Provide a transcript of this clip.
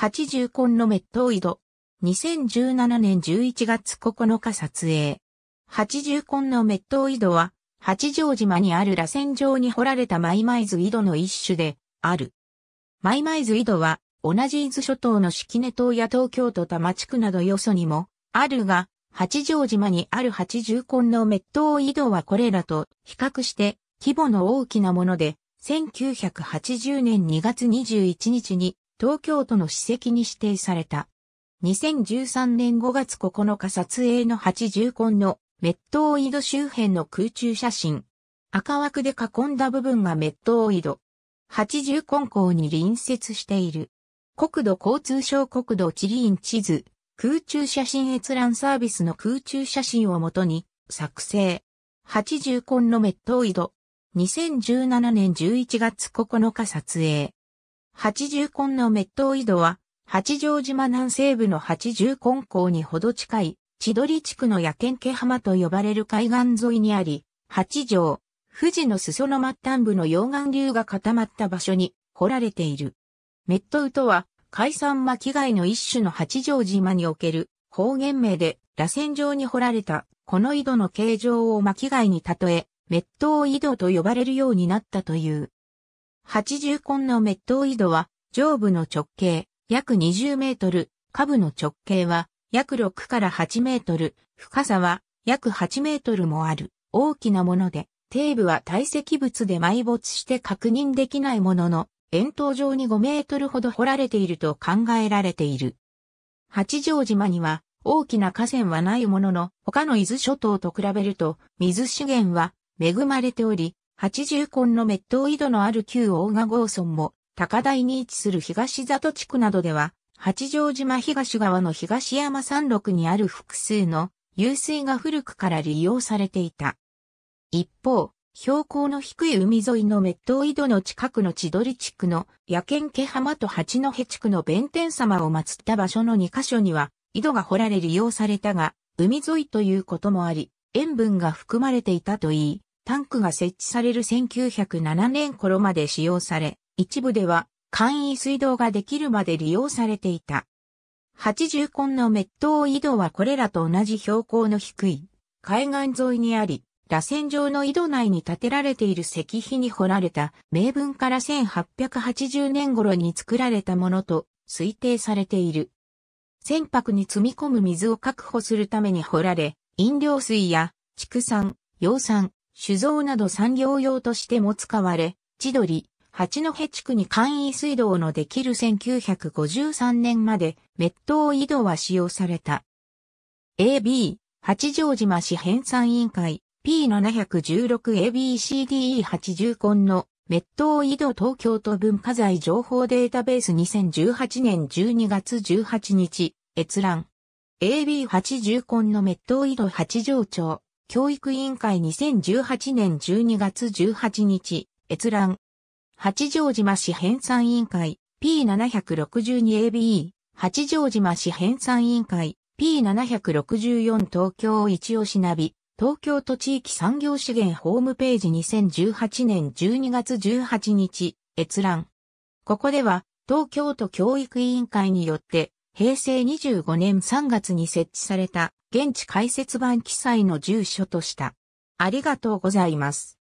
80コンのメット戸。イド。2017年11月9日撮影。80コンのメット戸イドは、八丈島にある螺旋状に掘られたマイマイズ井戸の一種で、ある。マイマイズ井戸は、同じ伊豆諸島の敷根島や東京都多摩地区などよそにも、あるが、八丈島にある八重根の滅頭井戸はこれらと比較して規模の大きなもので、1980年2月21日に東京都の史跡に指定された。2013年5月9日撮影の八重根のメットオイド周辺の空中写真。赤枠で囲んだ部分がメットオイド。八重根港に隣接している。国土交通省国土地理院地図、空中写真閲覧サービスの空中写真をもとに作成。八重根のメットオイド。2017年11月9日撮影。八十根の滅頭井戸は、八丈島南西部の八十根港にほど近い、千鳥地区の野犬毛浜と呼ばれる海岸沿いにあり、八丈、富士の裾の末端部の溶岩流が固まった場所に掘られている。滅島とは、海産巻貝の一種の八丈島における方言名で、螺旋状に掘られた、この井戸の形状を巻貝に例え、滅頭井戸と呼ばれるようになったという。80根の滅頭井戸は、上部の直径、約20メートル、下部の直径は、約6から8メートル、深さは、約8メートルもある、大きなもので、底部は堆積物で埋没して確認できないものの、円筒状に5メートルほど掘られていると考えられている。八丈島には大きな河川はないものの他の伊豆諸島と比べると水資源は恵まれており、80根の滅頭井戸のある旧大賀郷村も、高台に位置する東里地区などでは、八丈島東側の東山山麓にある複数の湧水が古くから利用されていた。一方、標高の低い海沿いの滅頭井戸の近くの千鳥地区の野犬毛浜と八戸地区の弁天様を祀った場所の2カ所には、井戸が掘られ利用されたが、海沿いということもあり、塩分が含まれていたといい、タンクが設置される1907年頃まで使用され、一部では簡易水道ができるまで利用されていた。80根の滅頭井戸はこれらと同じ標高の低い海岸沿いにあり、螺旋状の井戸内に建てられている石碑に掘られた名文から1880年頃に作られたものと推定されている。船舶に積み込む水を確保するために掘られ、飲料水や畜産、養蚕、酒造など産業用としても使われ、千鳥、八戸地区に簡易水道のできる1953年まで、滅頭井戸は使用された。AB、八丈島市編纂委員会、P716ABCDE80 根の、滅頭井戸東京都文化財情報データベース2018年12月18日、閲覧。AB80 根の滅頭井戸八丈町。教育委員会2018年12月18日、閲覧。八丈島市編纂委員会 P762ABE、八丈島市編纂委員会 P764 東京一押しナビ、東京都地域産業資源ホームページ2018年12月18日、閲覧。ここでは、東京都教育委員会によって、平成25年3月に設置された現地解説版記載の住所とした。ありがとうございます。